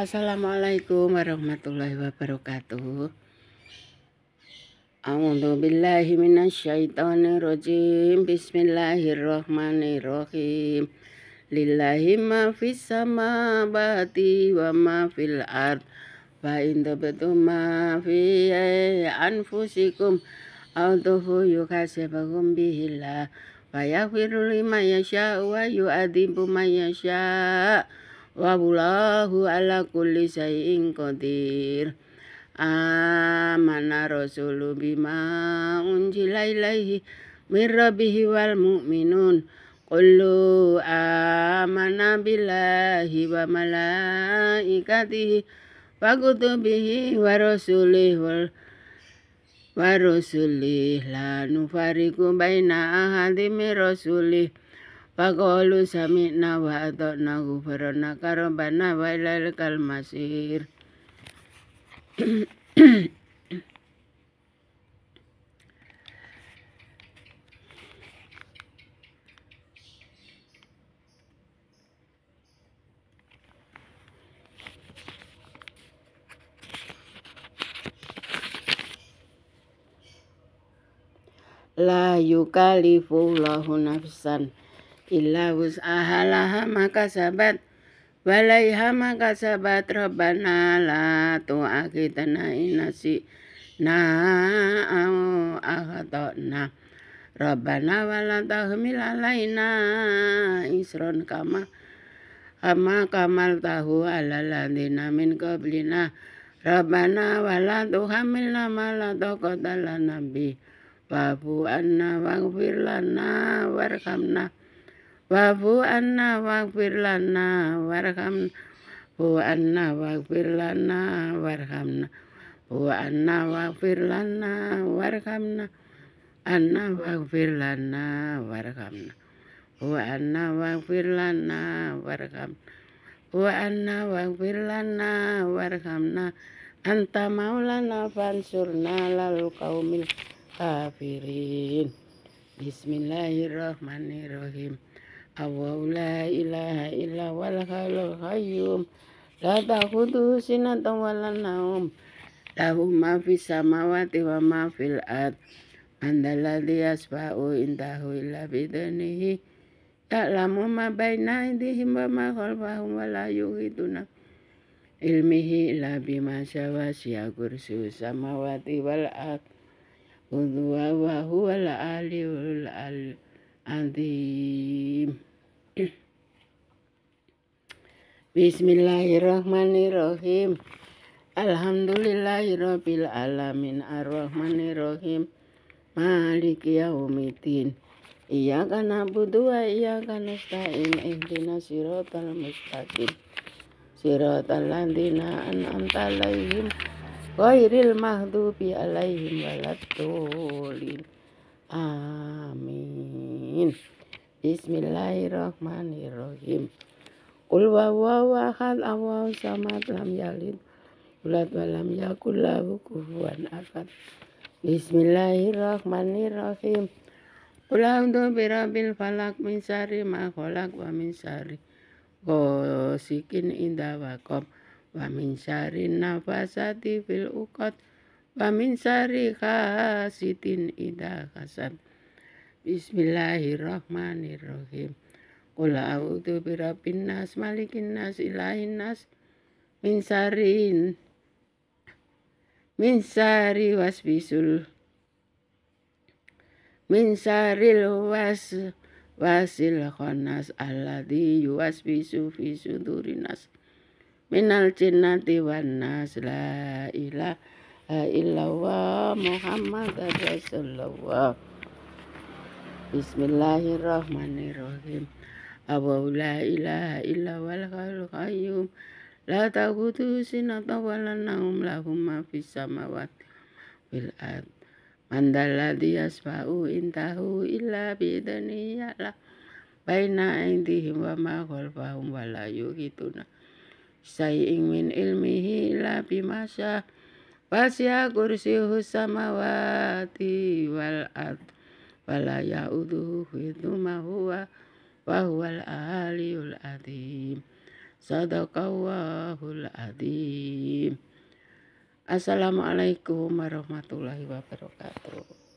Assalamualaikum warahmatullahi wabarakatuh. A'udzu billahi minasyaitonir Bismillahirrahmanirrahim. Lillahi ma fis samawati wa ma fil ard. Wa in ma fi anfusikum aw tuhu yukasibakum bihillah. Wa yaghfiru liman yasha'u wa yu'adzibu man yasha'u. wabulahu ala kulli sayin qadir. Amana rasulu bima unjila ilaihi min rabbihi wal mu'minun. Kullu amana billahi wa malaikatihi wa kutubihi wa rasulih wal wa rasulih la nufariku baina ahadimi rasulih Pakolu sami'na wa atokna gubarana karobana wa ilal kalmasir. La yukalifu lahu nafsan illa wus'ahalaha maka sahabat walaiha maka sahabat rabbana la tu'akitana inasi na'au akhatona Rabbana wala tahmil alaina isron kama kama kamal tahu ala ladina min qablina Rabbana wala tuhamilna ma la taqata lana bi anna waghfir lana warhamna Wabu anna wakfir lana warhamna Wabu anna wakfir lana warhamna Wabu anna wakfir lana warhamna Anna wakfir lana warhamna Wabu anna wakfir lana warhamna Wabu anna wakfir lana warhamna Anta maulana fansurna lalu kaumil kafirin Bismillahirrahmanirrahim Allahu la ilaha illa wal halul hayyum la takhudu sinatan wala naum naom ma fis samawati wa ma fil ard man dhalladhi yasfa'u indahu illa bi mabai ya'lamu ma baina aydihim wa ma khalfahum yuhituna ilmihi labi bima syaa wa syaa kursiyyu samawati wal ard Udhuwa wa huwa la al andi Bismillahirrahmanirrahim. Alhamdulillahirabbil alamin arrahmanirrahim. Maliki yaumiddin. Iyyaka na'budu wa iyyaka nasta'in. Ihdinash siratal mustaqim. Siratal ladzina an'amta 'alaihim ghairil maghdubi 'alaihim waladdallin. Amin. Bismillahirrahmanirrahim. Kul wawahu ahad Allahu samad lam yalid Ulat walam yakul lahu kufuan akad Bismillahirrahmanirrahim Qul a'udzu birabil falak min syarri ma khalaq wa min syarri ghasikin idza waqab wa min syarri nafasati fil uqad wa min syarri kasat idza hasad Bismillahirrahmanirrahim Qul a'udzu birabbin nas, malikin nas, ilahin nas min sarin min sari wasbisul min was wasil khonas alladhi bisu fi durinas, minal jinnati wan nas la ilaha ilawah, Muhammad Rasulullah Bismillahirrahmanirrahim الله لا إله إلا هو الحي القيوم لا تأخذه سنة ولا نوم له ما في السماوات والأرض من ذا الذي يشفع عنده إلا بإذنه يعلم بين أيديهم وما خلفهم ولا يحيطون بشيء من علمه إلا بما شاء وسع كرسيه السماوات والأرض ولا يؤوده حفظهما هو Wahuwal aliyul azim. Sadaqallahul azim. Assalamualaikum warahmatullahi wabarakatuh.